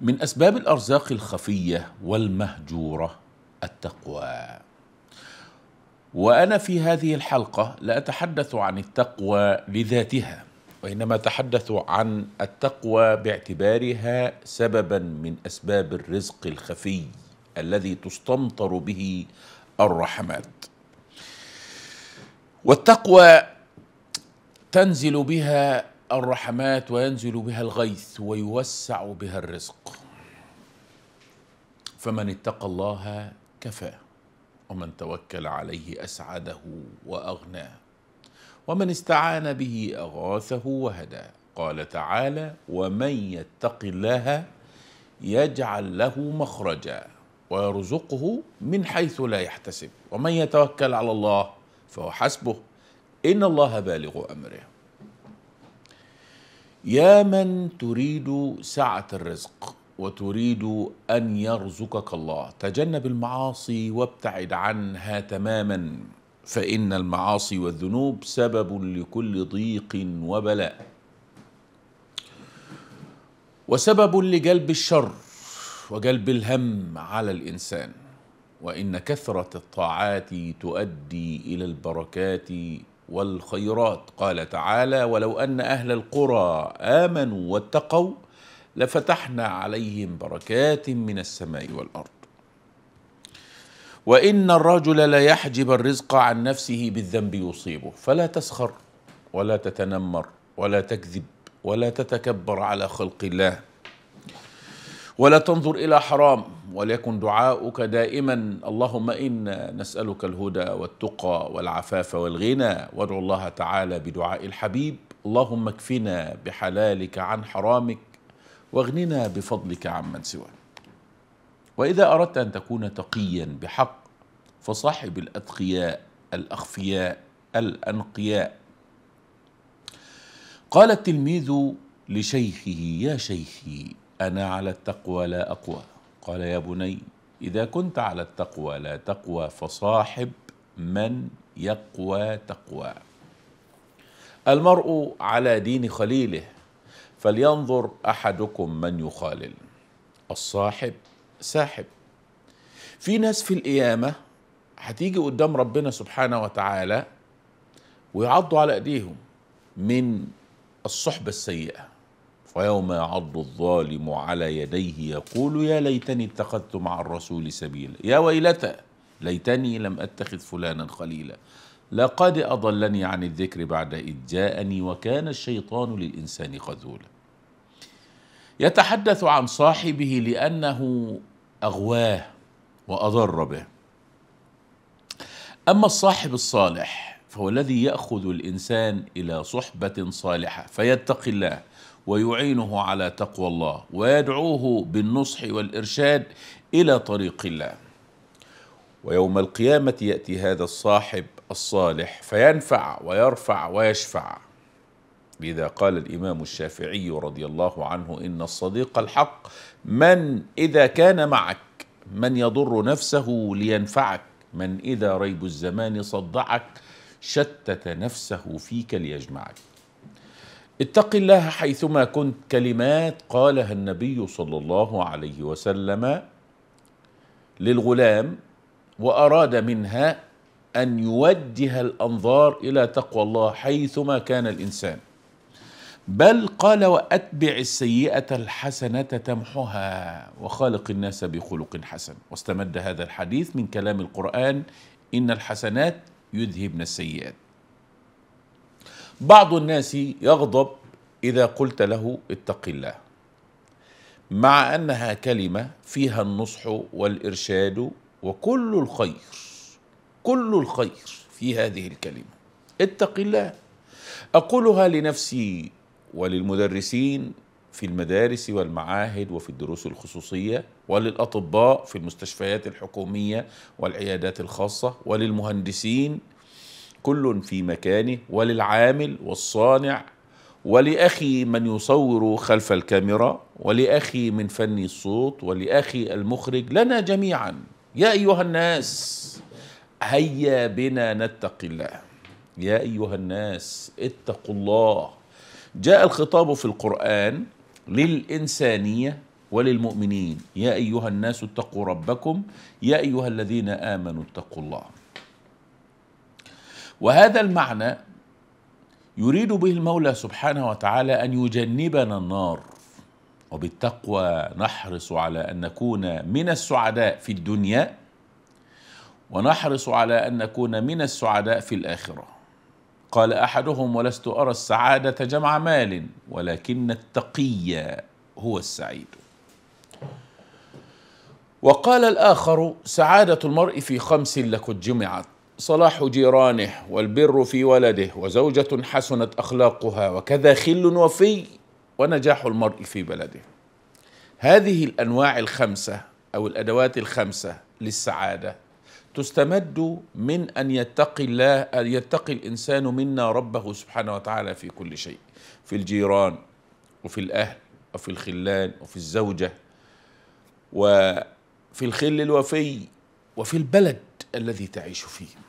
من اسباب الارزاق الخفيه والمهجوره التقوى وانا في هذه الحلقه لا اتحدث عن التقوى لذاتها وانما اتحدث عن التقوى باعتبارها سببا من اسباب الرزق الخفي الذي تستمطر به الرحمات والتقوى تنزل بها الرحمات وينزل بها الغيث ويوسع بها الرزق فمن اتقى الله كفاه ومن توكل عليه اسعده واغناه ومن استعان به اغاثه وهداه قال تعالى ومن يتق الله يجعل له مخرجا ويرزقه من حيث لا يحتسب ومن يتوكل على الله فهو حسبه ان الله بالغ امره يا من تريد سعه الرزق وتريد أن يرزقك الله تجنب المعاصي وابتعد عنها تماما فإن المعاصي والذنوب سبب لكل ضيق وبلاء وسبب لجلب الشر وجلب الهم على الإنسان وإن كثرة الطاعات تؤدي إلى البركات والخيرات قال تعالى ولو أن أهل القرى آمنوا واتقوا لفتحنا عليهم بركات من السماء والارض وان الرجل ليحجب الرزق عن نفسه بالذنب يصيبه فلا تسخر ولا تتنمر ولا تكذب ولا تتكبر على خلق الله ولا تنظر الى حرام وليكن دعاؤك دائما اللهم انا نسالك الهدى والتقى والعفاف والغنى وادعو الله تعالى بدعاء الحبيب اللهم اكفنا بحلالك عن حرامك واغننا بفضلك عمن سواك واذا اردت ان تكون تقيا بحق فصاحب الاتقياء الاخفياء الانقياء قال التلميذ لشيخه يا شيخي انا على التقوى لا اقوى قال يا بني اذا كنت على التقوى لا تقوى فصاحب من يقوى تقوى المرء على دين خليله فلينظر احدكم من يخالل الصاحب ساحب في ناس في القيامه هتيجي قدام ربنا سبحانه وتعالى ويعضوا على ايديهم من الصحبه السيئه ويوم يعض الظالم على يديه يقول يا ليتني اتخذت مع الرسول سبيلا يا ويلتى ليتني لم اتخذ فلانا خليلا لقد أضلني عن الذكر بعد إذ جاءني وكان الشيطان للإنسان خذولا يتحدث عن صاحبه لأنه أغواه وأضر به أما الصاحب الصالح فهو الذي يأخذ الإنسان إلى صحبة صالحة فيتقي الله ويعينه على تقوى الله ويدعوه بالنصح والإرشاد إلى طريق الله ويوم القيامة يأتي هذا الصاحب الصالح فينفع ويرفع ويشفع لذا قال الإمام الشافعي رضي الله عنه إن الصديق الحق من إذا كان معك من يضر نفسه لينفعك من إذا ريب الزمان صدعك شتت نفسه فيك ليجمعك اتق الله حيثما كنت كلمات قالها النبي صلى الله عليه وسلم للغلام وأراد منها أن يوجه الأنظار إلى تقوى الله حيثما كان الإنسان بل قال واتبع السيئه الحسنه تمحها وخالق الناس بخلق حسن واستمد هذا الحديث من كلام القران ان الحسنات يذهبن السيئات بعض الناس يغضب اذا قلت له اتق الله مع انها كلمه فيها النصح والارشاد وكل الخير كل الخير في هذه الكلمة اتق الله أقولها لنفسي وللمدرسين في المدارس والمعاهد وفي الدروس الخصوصية وللأطباء في المستشفيات الحكومية والعيادات الخاصة وللمهندسين كل في مكانه وللعامل والصانع ولأخي من يصور خلف الكاميرا ولأخي من فني الصوت ولأخي المخرج لنا جميعا يا أيها الناس هيا بنا نتقي الله يا ايها الناس اتقوا الله جاء الخطاب في القران للانسانيه وللمؤمنين يا ايها الناس اتقوا ربكم يا ايها الذين امنوا اتقوا الله وهذا المعنى يريد به المولى سبحانه وتعالى ان يجنبنا النار وبالتقوى نحرص على ان نكون من السعداء في الدنيا ونحرص على ان نكون من السعداء في الاخره قال احدهم ولست ارى السعاده جمع مال ولكن التقي هو السعيد وقال الاخر سعاده المرء في خمس لقد جمعت صلاح جيرانه والبر في ولده وزوجه حسنت اخلاقها وكذا خل وفي ونجاح المرء في بلده هذه الانواع الخمسه او الادوات الخمسه للسعاده تستمد من أن يتقي الله أن يتقي الإنسان منا ربه سبحانه وتعالى في كل شيء في الجيران وفي الأهل وفي الخلان وفي الزوجة وفي الخل الوفي وفي البلد الذي تعيش فيه